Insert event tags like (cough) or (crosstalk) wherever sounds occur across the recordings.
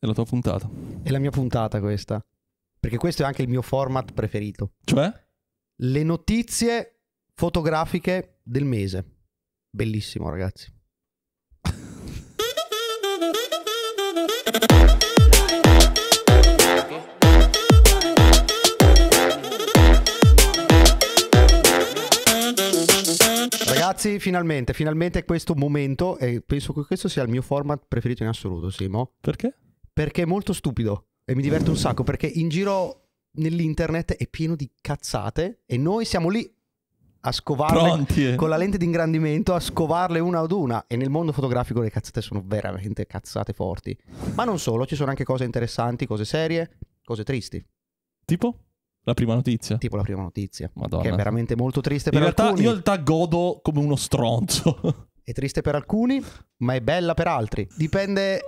È la tua puntata. È la mia puntata questa. Perché questo è anche il mio format preferito. Cioè? Le notizie fotografiche del mese. Bellissimo, ragazzi. Ragazzi, finalmente, finalmente questo momento, e penso che questo sia il mio format preferito in assoluto, Simo. Perché? perché è molto stupido e mi diverto un sacco perché in giro nell'internet è pieno di cazzate e noi siamo lì a scovarle Pronti, con la lente di ingrandimento, a scovarle una ad una. E nel mondo fotografico le cazzate sono veramente cazzate forti. Ma non solo, ci sono anche cose interessanti, cose serie, cose tristi. Tipo? La prima notizia. Tipo la prima notizia. Madonna. Che è veramente molto triste per realtà, alcuni. in realtà godo come uno stronzo. è triste per alcuni, ma è bella per altri. Dipende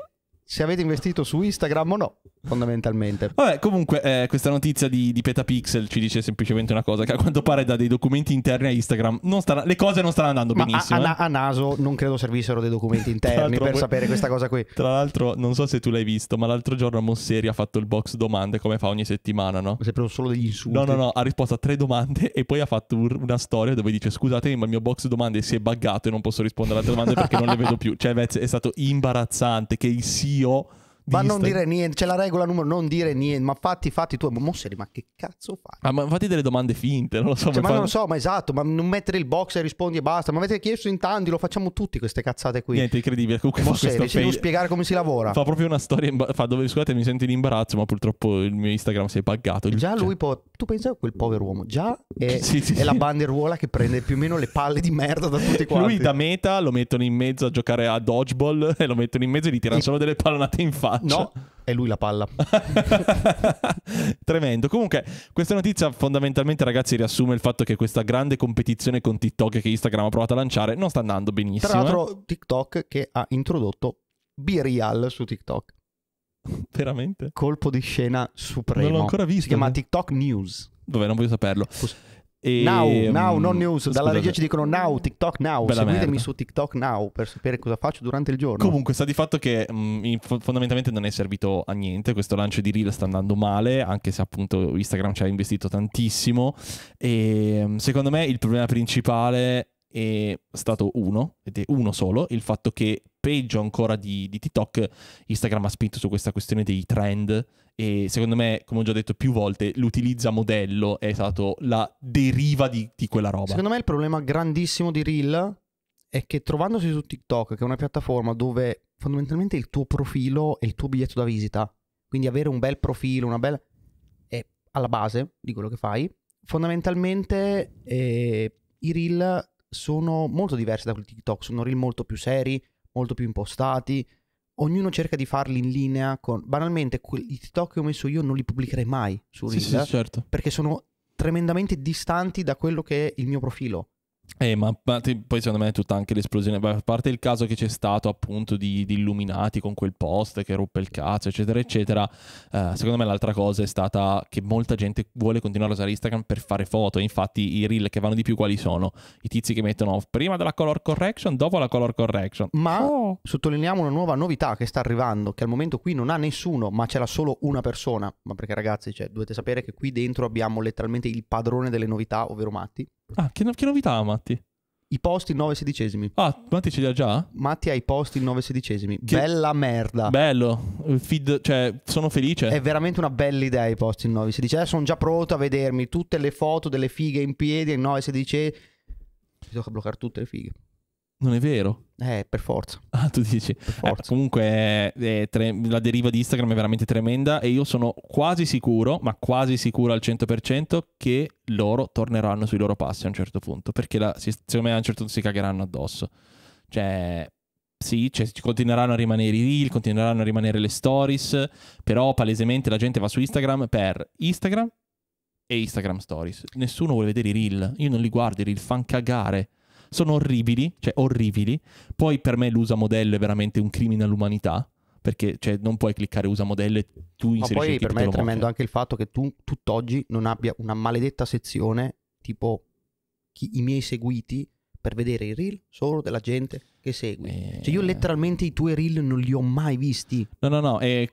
se avete investito su Instagram o no, fondamentalmente. Vabbè, comunque eh, questa notizia di, di, Petapixel ci dice semplicemente una cosa, che a quanto pare da dei documenti interni a Instagram sta, le cose non stanno andando Ma benissimo. A, eh. a, a, naso non credo servissero dei documenti (laughs) interni per sapere questa cosa qui. Tra l'altro, non so se tu l'hai visto, ma l'altro giorno Mosseri ha fatto il box domande come fa ogni settimana, no? Si è preso solo degli insulti. No, no, no, ha risposto a tre domande e poi ha fatto una storia dove dice scusatemi ma il mio box domande si è buggato e non posso rispondere alle altre domande perché non le vedo più. Cioè, è stato imbarazzante che il CEO を ma non dire niente, c'è la regola numero non dire niente, ma fatti fatti tu, ma Mosseri, ma che cazzo fai? Ah, ma fatti delle domande finte, non lo so. Cioè, ma, ma non lo so, ma esatto, ma non mettere il box e rispondi e basta, ma avete chiesto in tanti, lo facciamo tutti queste cazzate qui. Niente, incredibile, comunque Mosseri, se devo spiegare come si lavora. Fa proprio una storia, fa dove scusate mi sento in imbarazzo, ma purtroppo il mio Instagram si è buggato. Già cioè lui può, tu pensa a quel povero uomo, già è, (laughs) sì, sì, è sì. la banderuola che prende più o meno le palle di merda da tutti quanti. Lui da meta lo mettono in mezzo a giocare a dodgeball (laughs) e lo mettono in mezzo e gli tirano solo delle pallonate in faccia faccia. No. è lui la palla. (laughs) Tremendo. Comunque, questa notizia fondamentalmente, ragazzi, riassume il fatto che questa grande competizione con TikTok che Instagram ha provato a lanciare non sta andando benissimo. Tra l'altro, eh. TikTok che ha introdotto B-Real su TikTok. (laughs) Veramente? Colpo di scena supremo. Non l'ho ancora visto. Si chiama eh. TikTok News. Dove non voglio saperlo. Cos- e... Now, ehm, now, non news. Scusate. Dalla regia ci dicono now, TikTok now. Bella Seguitemi merda. su TikTok now per sapere cosa faccio durante il giorno. Comunque, sta di fatto che mh, fondamentalmente non è servito a niente. Questo lancio di Reel sta andando male, anche se appunto Instagram ci ha investito tantissimo. E ehm, secondo me il problema principale è stato uno, ed è uno solo, il fatto che peggio ancora di, di, TikTok, Instagram ha spinto su questa questione dei trend e secondo me, come ho già detto più volte, l'utilizza modello è stato la deriva di, di quella roba. Secondo me il problema grandissimo di Reel è che trovandosi su TikTok, che è una piattaforma dove fondamentalmente il tuo profilo è il tuo biglietto da visita, quindi avere un bel profilo, una bella... è alla base di quello che fai, fondamentalmente eh, i Reel sono molto diverse da quelli di TikTok, sono reel molto più seri, molto più impostati, ognuno cerca di farli in linea con... Banalmente, que- i TikTok che ho messo io non li pubblicherei mai su Reel, sì, sì, certo. perché sono tremendamente distanti da quello che è il mio profilo. Eh, ma, ma poi secondo me è tutta anche l'esplosione, Beh, a parte il caso che c'è stato appunto di, di, Illuminati con quel post che ruppe il cazzo, eccetera, eccetera, eh, secondo me l'altra cosa è stata che molta gente vuole continuare a usare Instagram per fare foto, infatti i reel che vanno di più quali sono? I tizi che mettono prima della color correction, dopo la color correction. Ma oh. sottolineiamo una nuova novità che sta arrivando, che al momento qui non ha nessuno, ma c'era solo una persona, ma perché ragazzi, cioè, dovete sapere che qui dentro abbiamo letteralmente il padrone delle novità, ovvero Matti Ah, che, no- che novità ha Matti? I posti 9 sedicesimi. Ah, Matti ce li ha già? Matti ha i posti 9 sedicesimi. Che- Bella merda. Bello, feed, cioè, sono felice. È veramente una bella idea i posti 9 sedicesimi. Sono già pronto a vedermi tutte le foto delle fighe in piedi ai 9 sedicesimi. tocca bloccare tutte le fighe. Non è vero? Eh, per forza. Ah, tu dici. Per Eh, comunque eh, tre... la deriva di Instagram è veramente tremenda e io sono quasi sicuro, ma quasi sicuro al 100% che loro torneranno sui loro passi a un certo punto, perché la... secondo me a un certo punto si cagheranno addosso. Cioè, sì, cioè, continueranno a rimanere i reel, continueranno a rimanere le stories, però palesemente la gente va su Instagram per Instagram e Instagram Stories. Nessuno vuole vedere i reel, io non li guardo, i reel fan cagare sono orribili, cioè orribili. Poi per me l'usa modello è veramente un crimine all'umanità perché cioè, non puoi cliccare usa modello e tu inserisci Ma poi per me è tremendo mafia. anche il fatto che tu tutt'oggi non abbia una maledetta sezione tipo chi, i miei seguiti per vedere i reel solo della gente che segui. E... Eh. Cioè io letteralmente i tuoi reel non li ho mai visti. No, no, no, e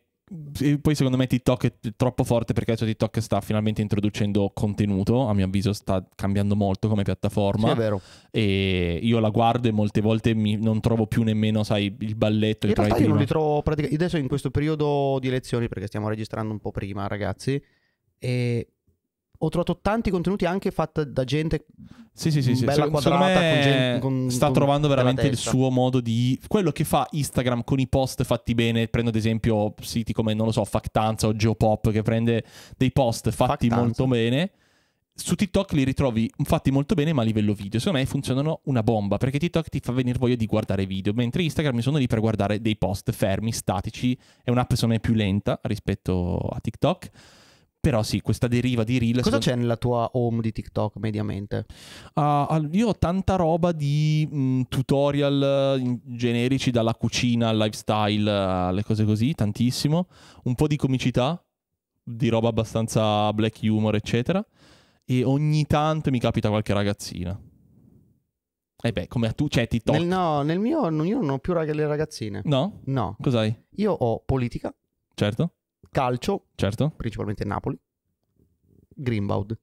poi secondo me TikTok è troppo forte perché adesso TikTok sta finalmente introducendo contenuto, a mio avviso sta cambiando molto come piattaforma. Sì, è vero. E io la guardo e molte volte mi, non trovo più nemmeno, sai, il balletto. In realtà io non li trovo praticamente... Adesso in questo periodo di lezioni, perché stiamo registrando un po' prima, ragazzi, e ho trovato tanti contenuti anche fatti da gente sì, sì, sì, sì. bella quadrata con gente, con, sta con trovando veramente il suo modo di quello che fa Instagram con i post fatti bene prendo ad esempio siti come non lo so Factanza o Geopop che prende dei post fatti Factanza. molto bene su TikTok li ritrovi fatti molto bene ma a livello video secondo me funzionano una bomba perché TikTok ti fa venire voglia di guardare video mentre Instagram mi sono lì per guardare dei post fermi statici è un'app secondo me più lenta rispetto a TikTok però sì, questa deriva di Reels. Cosa c'è nella tua home di TikTok mediamente? Uh, io ho tanta roba di mh, mm, tutorial generici, dalla cucina al lifestyle, alle cose così, tantissimo. Un po' di comicità, di roba abbastanza black humor, eccetera. E ogni tanto mi capita qualche ragazzina. E eh beh, come a tu c'è cioè, TikTok. Nel, no, nel mio io non ho più rag- le ragazzine. No? No. Cos'hai? Io ho politica. Certo calcio, certo. principalmente Napoli, Greenbaud.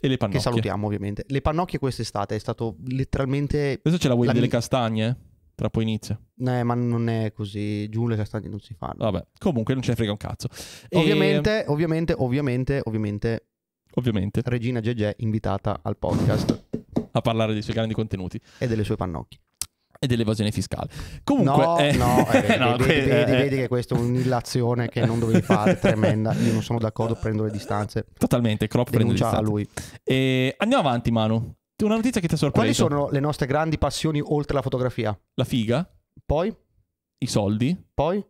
E le pannocchie. Che salutiamo ovviamente. Le pannocchie quest'estate è stato letteralmente... Adesso ce la vuoi la delle mi... castagne? Tra poi inizia. No, eh, ma non è così. Giù le castagne non si fanno. Vabbè, comunque non ce ne frega un cazzo. E... Ovviamente, ovviamente, ovviamente, ovviamente... Ovviamente. Regina Gegè invitata al podcast. (laughs) A parlare dei suoi grandi contenuti. E delle sue pannocchie e dell'evasione fiscale. Comunque, no, eh... no, eh, (laughs) no vedi, vedi, eh, vedi, che questa è un'illazione che non dovevi fare, (laughs) tremenda. Io non sono d'accordo, prendo le distanze. Totalmente, Crop prende le distanze. a lui. E andiamo avanti, Manu. Una notizia che ti ha sorpreso. Quali sono le nostre grandi passioni oltre alla fotografia? La figa. Poi? I soldi. Poi? Uh...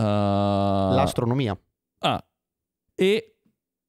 L'astronomia. Ah. E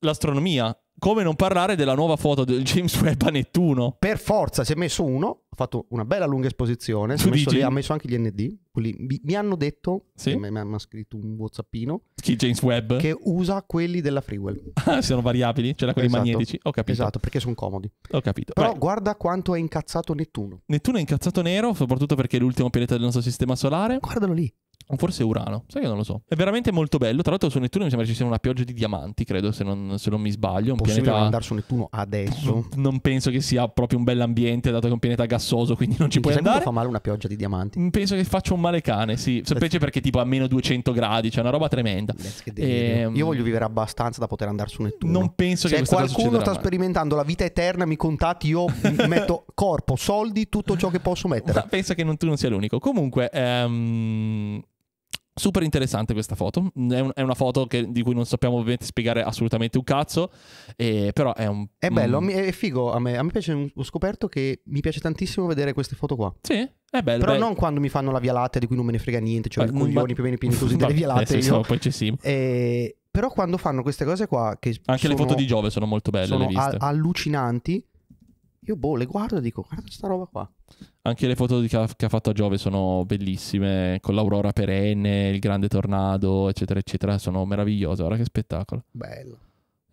l'astronomia come non parlare della nuova foto del James (laughs) Webb a Nettuno? Per forza, si è messo uno, ha fatto una bella lunga esposizione, si è messo lì, ha messo anche gli ND, quelli, mi, mi, hanno detto, sì? mi, mi hanno scritto un whatsappino, Chi James Webb? che usa quelli della Freewell. Ah, sono variabili? C'era quelli esatto. magnetici? Ho capito. Esatto, perché sono comodi. Ho capito. Però Vai. guarda quanto è incazzato Nettuno. Nettuno è incazzato nero, soprattutto perché è l'ultimo pianeta del nostro sistema solare. Guardalo lì. Forse Urano, sai che non lo so. È veramente molto bello. Tra l'altro su Nettuno mi sembra ci sia una pioggia di diamanti, credo, se non, se non mi sbaglio. Un Possibile pianeta... andare su Nettuno adesso? (laughs) Non penso che sia proprio un bel ambiente, dato che è un pianeta gassoso, quindi non ci puoi andare. fa male una pioggia di diamanti? Mm, penso che faccia un male cane, sì. Specie eh, perché tipo a meno 200 gradi, c'è cioè una roba tremenda. E... Ehm, io voglio vivere abbastanza da poter andare su Nettuno. Non penso se che... Se qualcuno sta sperimentando la vita eterna, mi contatti, io (laughs) metto corpo, soldi, tutto ciò che posso mettere. Ma (laughs) penso che non, tu non sia l'unico. Comunque... Ehm Super interessante questa foto, è, un, è una foto che, di cui non sappiamo ovviamente spiegare assolutamente un cazzo, eh, però è un... È bello, mm, è figo, a me, a me piace, ho scoperto che mi piace tantissimo vedere queste foto qua. Sì, è bello. Però beh. non quando mi fanno la via latte di cui non me ne frega niente, cioè ma, i coglioni ma... più o meno pieni così (laughs) delle via latte. Io, sono, poi ci sì. Eh, però quando fanno queste cose qua... che Anche sono, le foto di Giove sono molto belle, sono allucinanti io boh, le guardo e dico, guarda questa roba qua. Anche le foto che ha, che ha fatto a Giove sono bellissime, con l'aurora perenne, il grande tornado, eccetera, eccetera. Sono meravigliose, guarda che spettacolo. Bello.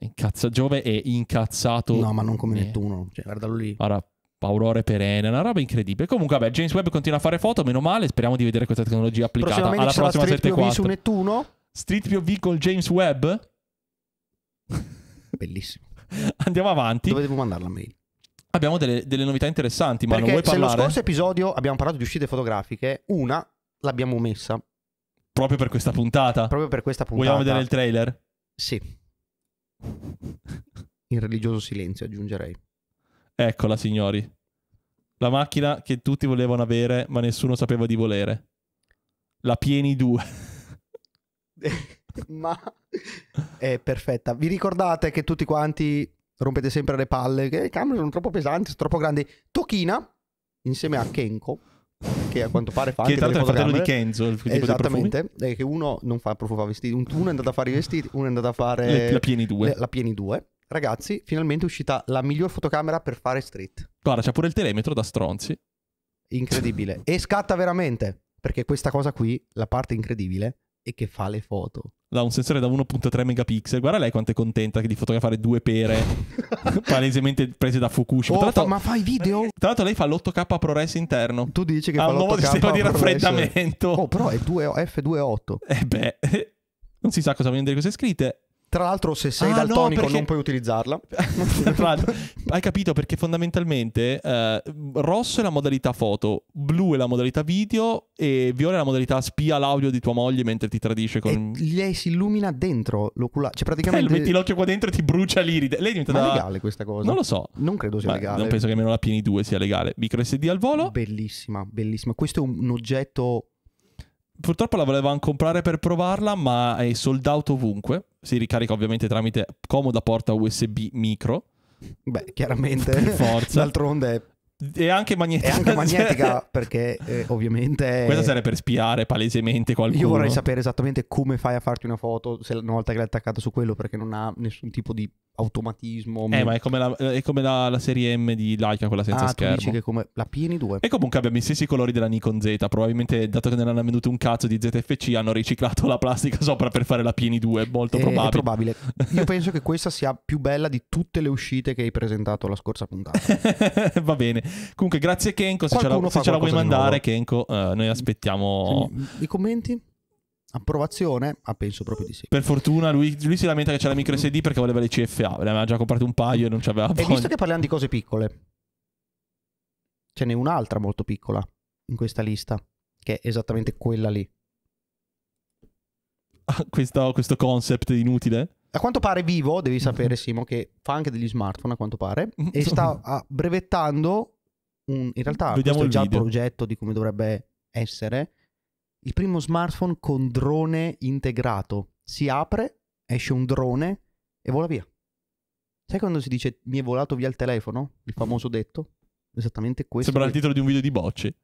Incazza... Giove è incazzato. No, ma non come eh. Nettuno, cioè, guardalo lì. Guarda, Aurore perenne, una roba incredibile. Comunque, vabbè, James Webb continua a fare foto, meno male, speriamo di vedere questa tecnologia applicata alla prossima Street 74. su Nettuno? Street POV con James Webb? Bellissimo. (laughs) Andiamo avanti. Dove devo mandarla mail? abbiamo delle, delle novità interessanti, ma non vuoi parlare? Nello scorso episodio abbiamo parlato di uscite fotografiche, una l'abbiamo messa. Proprio per questa puntata? Proprio per questa puntata. Vogliamo vedere il trailer? Sì. In religioso silenzio aggiungerei. Eccola signori. La macchina che tutti volevano avere ma nessuno sapeva di volere. La Pieni 2. (laughs) ma è perfetta. Vi ricordate che tutti quanti rompete sempre le palle, che le camere sono troppo pesanti, sono troppo grandi. Tokina, insieme a Kenko, che a quanto pare fa anche delle fotocamere. Che è il fratello di Kenzo, il Esattamente, è eh, che uno non fa profuma vestiti, uno è andato a fare i vestiti, uno è andato a fare... la Pieni 2. la Pieni 2. Ragazzi, finalmente è uscita la miglior fotocamera per fare street. Guarda, c'è pure il telemetro da stronzi. Incredibile. e scatta veramente, perché questa cosa qui, la parte incredibile, e che fa le foto. Da un sensore da 1.3 megapixel, guarda lei quanto è contenta di fotografare due pere (laughs) palesemente prese da Fukushima. Oh, tra l'altro, ma fai video? Tra l'altro, lei fa l'8K ProRes interno. Tu dici che ha un nuovo sistema di raffreddamento. Oh, però è 2, F2.8. Eh beh, (laughs) non si sa cosa vogliono dire queste scritte. Tra l'altro, se sei ah, daltonico, no, perché... non puoi utilizzarla. (laughs) hai capito? Perché fondamentalmente eh, rosso è la modalità foto, blu è la modalità video e viola è la modalità spia l'audio di tua moglie mentre ti tradisce. Con... E lei si illumina dentro l'oculare. Cioè, praticamente. Eh, metti l'occhio qua dentro e ti brucia l'iride. Lei diventa. Ma da... legale questa cosa? Non lo so. Non credo sia Beh, legale. Non penso che almeno la PN2 sia legale. Micro SD al volo. Bellissima, bellissima. Questo è un oggetto Purtroppo la volevamo comprare per provarla, ma è sold out ovunque. Si ricarica ovviamente tramite comoda porta USB micro. Beh, chiaramente. Per forza. D'altronde e anche magnetica. E anche (laughs) magnetica cioè, perché eh, ovviamente... Questa serve per spiare palesemente qualcuno. Io vorrei sapere esattamente come fai a farti una foto se, una volta che l'hai attaccata su quello perché non ha nessun tipo di automatismo. Eh, mm. ma è come la, eh, è come la, la serie M di Laika, quella senza ah, schermo. dici che come la PN2. E comunque abbiamo i stessi colori della Nikon Z. Probabilmente, dato che non hanno venduto un cazzo di ZFC, hanno riciclato la plastica sopra per fare la PN2. Molto eh, è, probabile. È probabile. Io (laughs) penso che questa sia più bella di tutte le uscite che hai presentato la scorsa puntata. (laughs) Va bene. Comunque, grazie Kenko. Se Qualcuno ce la, se ce la vuoi mandare, Kenko, eh, noi aspettiamo. I commenti? Approvazione? Ah, penso proprio di sì. Per fortuna lui, lui si lamenta che c'è la micro SD perché voleva le CFA, ne aveva già comprate un paio e non c'aveva voglia. E visto che parliamo di cose piccole, ce n'è un'altra molto piccola in questa lista, che è esattamente quella lì. (laughs) questo, questo concept inutile? A quanto pare vivo, devi sapere Simo, che fa anche degli smartphone a quanto pare, (laughs) e sta brevettando un, in realtà Vediamo questo è già video. il progetto di come dovrebbe essere, il primo smartphone con drone integrato. Si apre, esce un drone e vola via. Sai quando si dice mi è volato via il telefono? Il famoso detto? Esattamente questo. Sembra che... il titolo di un video di bocce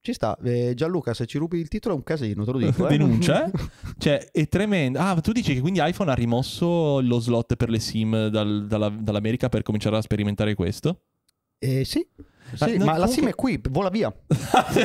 Ci sta, eh, Gianluca, se ci rubi il titolo è un casino, te lo dico. (laughs) Eh? Denuncia, (laughs) cioè, è tremendo. Ah, tu dici che quindi iPhone ha rimosso lo slot per le SIM dal, dalla, dall'America per cominciare a sperimentare questo? Eh, sì. La, sì, eh, ma la punto... SIM è qui, vola via. (laughs)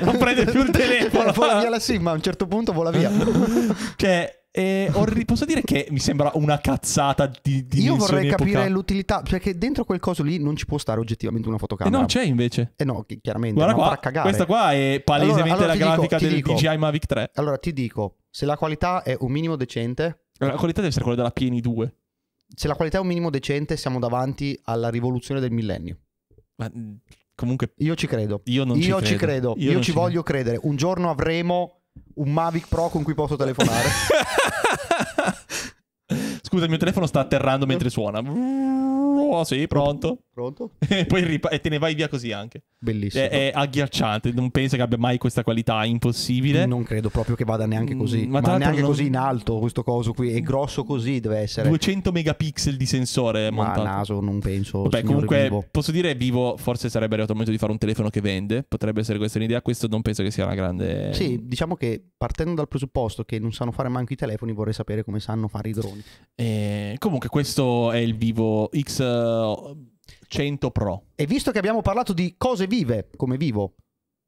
non prende più il (laughs) telefono. vola via la SIM, ma a un certo punto vola via. (laughs) cioè, eh, orri... posso dire che mi sembra una cazzata di, di Io vorrei capire l'utilità, perché dentro quel coso lì non ci può stare oggettivamente una fotocamera. E eh, non c'è invece. E eh no, chiaramente. Guarda qua, cagare. questa qua è palesemente allora, allora la grafica dico, del dico, DJI Mavic 3. Allora ti dico, se la qualità è un minimo decente... Eh, la qualità deve essere quella della Pieni 2 Se la qualità è un minimo decente, siamo davanti alla rivoluzione del millennio. Ma mm, comunque io ci credo. Io non io ci, credo. credo. Io, io ci voglio credo. credere. Un giorno avremo un Mavic Pro con cui posso telefonare. (laughs) Scusa, il mio telefono sta atterrando mentre suona. Oh, sì, pronto. Pronto? (laughs) e poi ripa- e te ne vai via così anche. Bellissimo. È, è agghiacciante. Non penso che abbia mai questa qualità impossibile. Non credo proprio che vada neanche mm, così. ma, ma neanche non... così in alto questo coso qui. È grosso così, deve essere. 200 megapixel di sensore montato. Ma naso, non penso. Beh, comunque, vivo. posso dire vivo, forse sarebbe arrivato il momento di fare un telefono che vende. Potrebbe essere questa un'idea. Questo non penso che sia una grande... Sì, diciamo che partendo dal presupposto che non sanno fare manco i telefoni, vorrei sapere come sanno fare i droni. E eh, comunque questo è il Vivo X100 Pro. E visto che abbiamo parlato di cose vive come vivo,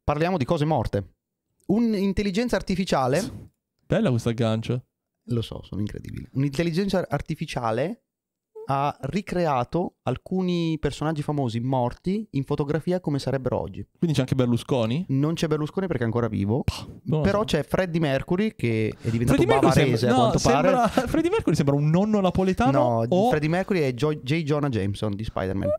parliamo di cose morte. Un'intelligenza artificiale... Bella questo aggancio. Lo so, sono incredibile. Un'intelligenza artificiale ha ricreato alcuni personaggi famosi morti in fotografia come sarebbero oggi. Quindi c'è anche Berlusconi? Non c'è Berlusconi perché è ancora vivo. No, però no. c'è Freddie Mercury che è diventato Freddie bavarese sembra, no, a quanto sembra, pare. Freddie Mercury sembra un nonno napoletano. No, o... Freddie Mercury è jo- J. Jonah Jameson di Spider-Man.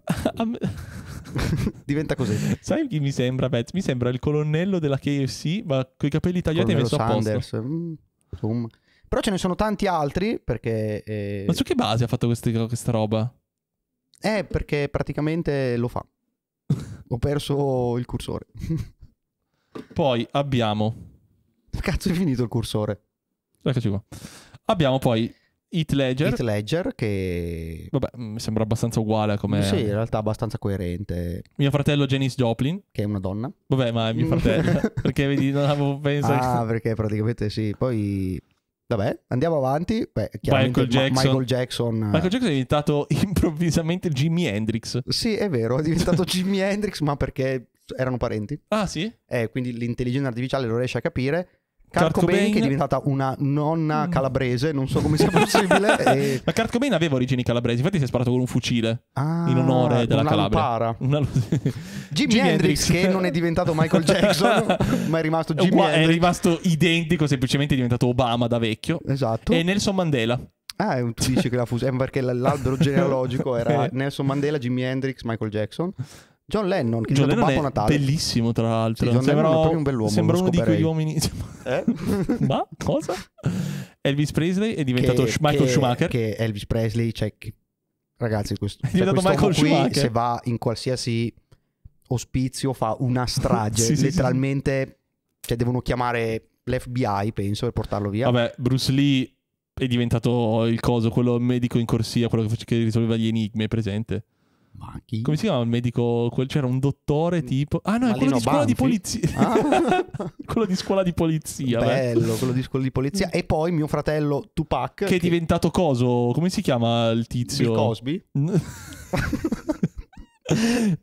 (laughs) (laughs) Diventa così. Sai chi mi sembra, Pet? Mi sembra il colonnello della KFC, ma coi capelli tagliati e messo Sanders. a posto. Mm, però ce ne sono tanti altri perché... Eh... Ma su che base ha fatto questi, questa roba? Eh, perché praticamente lo fa. Ho perso il cursore. (laughs) Poi abbiamo... Cazzo è finito il cursore. Eccoci qua. Abbiamo poi Hit Ledger. Heat Ledger che... Vabbè, mi mm, sembra abbastanza uguale come... Sì, in realtà abbastanza coerente. Mio fratello Janice Joplin. Che è una donna. Vabbè, ma è mio fratello. (laughs) perché vedi, non avevo pensato... Ah, perché praticamente sì. Poi Vabbè, andiamo avanti. Beh, Michael Jackson. Ma- Michael Jackson. Eh. Michael Jackson è diventato (laughs) improvvisamente Jimi Hendrix. Sì, è vero, è diventato (laughs) Jimi Hendrix, ma perché erano parenti. Ah, sì? Eh, quindi l'intelligenza artificiale lo riesce a capire Kurt Cobain, che è diventata una nonna mm. calabrese, non so come sia (laughs) possibile. e... Ma Kurt Cobain aveva origini calabresi, infatti si è sparato con un fucile ah, in onore della una Calabria. Lupara. (laughs) Una (laughs) Jimi, Hendrix, che non è diventato Michael Jackson, ma è rimasto Jimi Qua Hendrix. È rimasto identico, semplicemente è diventato Obama da vecchio. Esatto. E Nelson Mandela. Ah, tu dici che la fusione, eh, perché l'albero genealogico era eh. Nelson Mandela, Jimi Hendrix, Michael Jackson. John Lennon, che John Lennon Babbo è Natale. bellissimo tra l'altro. Sì, sembra un bell'uomo, sembra uno di quegli uomini. Eh? Ma (laughs) cosa? Elvis Presley è diventato che, Michael che, Schumacher. Che Elvis Presley, cioè, che... ragazzi, questo, è diventato cioè, Michael qui, Schumacher. Se va in qualsiasi ospizio fa una strage, (laughs) sì, letteralmente, sì, sì. cioè devono chiamare l'FBI, penso, per portarlo via. Vabbè, Bruce Lee è diventato il coso, quello medico in corsia, quello che, che risolveva gli enigmi, è presente? Come si chiama il medico? C'era un dottore mm. tipo. Ah, no, è quello di scuola Banfi. di polizia. Ah. (laughs) quello di scuola di polizia. Bello, beh. quello di scuola di polizia. E poi mio fratello Tupac. Che, che... è diventato coso. Come si chiama il tizio? Bill Cosby.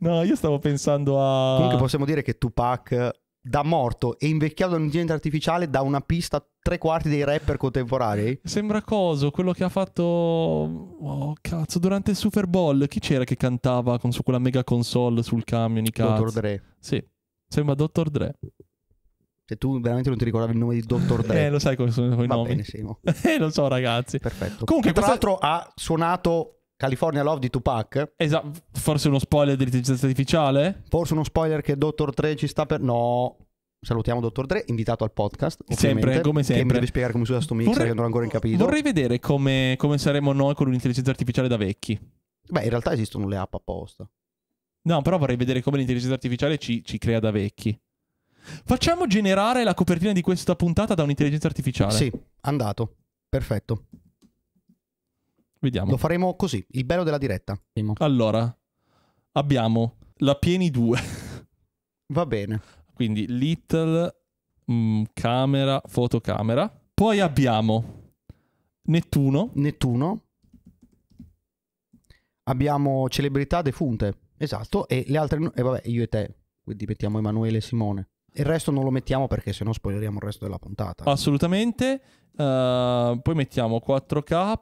(laughs) no, io stavo pensando a. Comunque possiamo dire che Tupac da morto e invecchiato dall'intelligenza artificiale da una pista tre quarti dei rapper contemporanei? Sembra coso, quello che ha fatto... Oh cazzo, durante il Super Bowl chi c'era che cantava con su quella mega console sul camion i cazzo? Dottor Dre. Sì, sembra Dottor Dre. Se tu veramente non ti ricordavi il nome di Dottor Dre. (laughs) eh, lo sai come sono i Va nomi. Va bene, (laughs) eh, lo so ragazzi. Perfetto. Comunque, che tra questa... l'altro ha suonato California Love di Tupac. Esatto, forse uno spoiler dell'intelligenza artificiale? Forse uno spoiler che Dottor 3 ci sta per... No, salutiamo Dottor 3, invitato al podcast. Sempre, come sempre. Sempre di spiegare come si usa sto mix, vorrei, che non ho ancora capito. Vorrei vedere come, come saremo noi con un'intelligenza artificiale da vecchi. Beh, in realtà esistono le app apposta. No, però vorrei vedere come l'intelligenza artificiale ci, ci crea da vecchi. Facciamo generare la copertina di questa puntata da un'intelligenza artificiale. Sì, andato. Perfetto. Vediamo. Lo faremo così, il bello della diretta. Allora, abbiamo la Pieni 2. (laughs) Va bene. Quindi Little, mh, mm, camera, fotocamera. Poi abbiamo Nettuno. Nettuno. Abbiamo celebrità defunte. Esatto. E le altre... E vabbè, io e te. Quindi mettiamo Emanuele e Simone. Il resto non lo mettiamo perché sennò spoileriamo il resto della puntata. Assolutamente. Uh, poi mettiamo 4K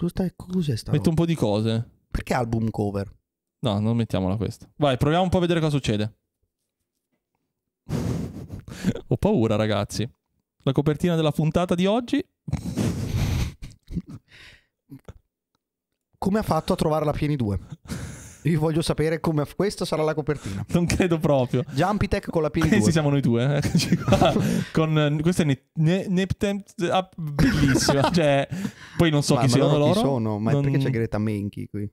Cos'è, cos'è sta Metto roba? un po' di cose. Perché album cover? No, non mettiamola questa. Vai, proviamo un po' a vedere cosa succede. Ho paura, ragazzi. La copertina della puntata di oggi. Come ha fatto a trovarla Pieni due? Io voglio sapere come questa sarà la copertina. Non credo proprio. Jumpy Tech con la piedi. sì, siamo noi due. Eh? (laughs) con, eh, questa è ne, ne, ne, bellissima. (laughs) cioè, poi non so ma, chi ma siano loro. Chi sono? Ma non... perché c'è Greta Menchi qui?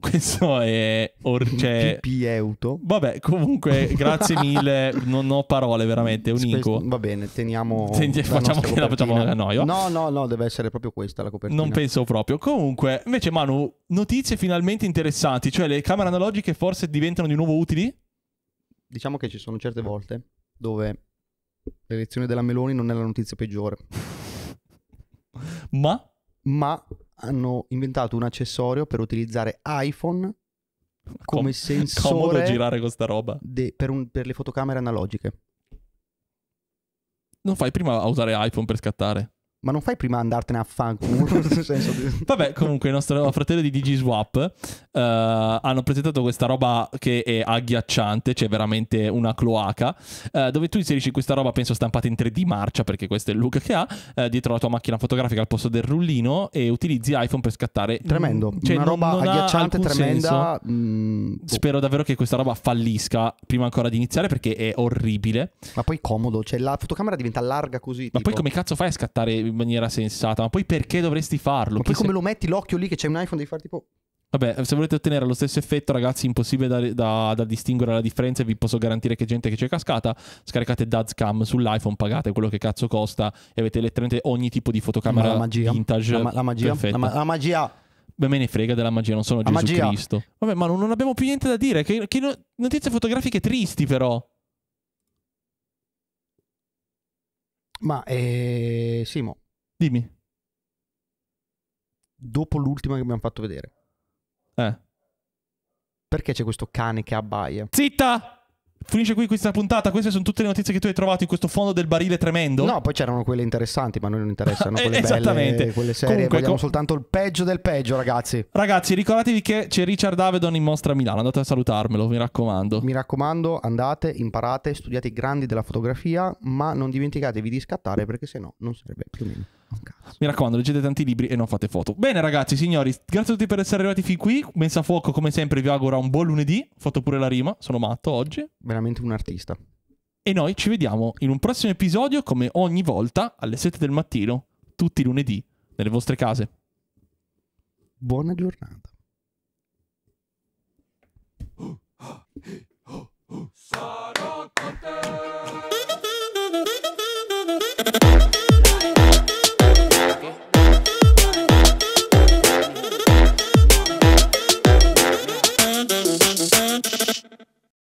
Questo è or- cioè... PP Vabbè, comunque, grazie (laughs) mille. non ho parole, veramente. È un incubo. Va bene, teniamo. Senti, (laughs) facciamo che la facciamo a noia. No, no, no, deve essere proprio questa la copertina. Non penso proprio. Comunque, invece, Manu, notizie finalmente interessanti. Cioè, le camere analogiche forse diventano di nuovo utili? Diciamo che ci sono certe volte dove l'elezione della Meloni non è la notizia peggiore. (laughs) Ma? Ma hanno inventato un accessorio per utilizzare iPhone come Com- sensore. Comodo girare con sta roba. De- per, un- per le fotocamere analogiche. Non fai prima a usare iPhone per scattare? Ma non fai prima andartene a fanculo? (laughs) di... (laughs) Vabbè, comunque il nostro fratello di DigiSwap uh, hanno presentato questa roba che è agghiacciante, cioè veramente una cloaca, uh, dove tu inserisci questa roba, penso stampata in 3D marcia, perché questo è il look che ha, uh, dietro la tua macchina fotografica al posto del rullino e utilizzi iPhone per scattare. Tremendo, mm, cioè, una roba agghiacciante, tremenda. Mm, boh. Spero davvero che questa roba fallisca prima ancora di iniziare perché è orribile. Ma poi comodo, cioè la fotocamera diventa larga così. Ma tipo... poi come cazzo fai a scattare in maniera sensata. Ma poi perché dovresti farlo? Ma poi come se... lo metti l'occhio lì che c'è un iPhone devi fare tipo... Vabbè, se volete ottenere lo stesso effetto, ragazzi, impossibile da, da, da distinguere la differenza. E vi posso garantire che gente che c'è cascata, scaricate Dazcam sull'iPhone, pagate quello che cazzo costa e avete letteralmente ogni tipo di fotocamera la vintage. La, ma- la magia. La, ma- la magia. Beh, me ne frega della magia, non sono la Gesù magia. Cristo. Vabbè, ma non, non, abbiamo più niente da dire. Che, che no- notizie fotografiche tristi, però. Ma, eh, Simo, Dimmi. Dopo l'ultima che abbiamo fatto vedere. Eh. Perché c'è questo cane che abbaia? Zitta! Finisce qui questa puntata. Queste sono tutte le notizie che tu hai trovato in questo fondo del barile tremendo. No, poi c'erano quelle interessanti, ma a noi non interessano. (laughs) Eh, quelle Esattamente. Belle, quelle serie. Comunque, Vogliamo com- soltanto il peggio del peggio, ragazzi. Ragazzi, ricordatevi che c'è Richard Avedon in mostra a Milano. Andate a salutarmelo, mi raccomando. Mi raccomando, andate, imparate, studiate i grandi della fotografia, ma non dimenticatevi di scattare perché se no non serve più o Oh, Mi raccomando, leggete tanti libri e non fate foto. Bene, ragazzi, signori, grazie a tutti per essere arrivati fin qui. Mensa a fuoco, come sempre, vi auguro un buon lunedì. Ho fatto pure la rima, sono matto oggi. Veramente un artista. E noi ci vediamo in un prossimo episodio, come ogni volta, alle 7 del mattino, tutti i lunedì, nelle vostre case. Buona giornata. (gasps) Sarò con te.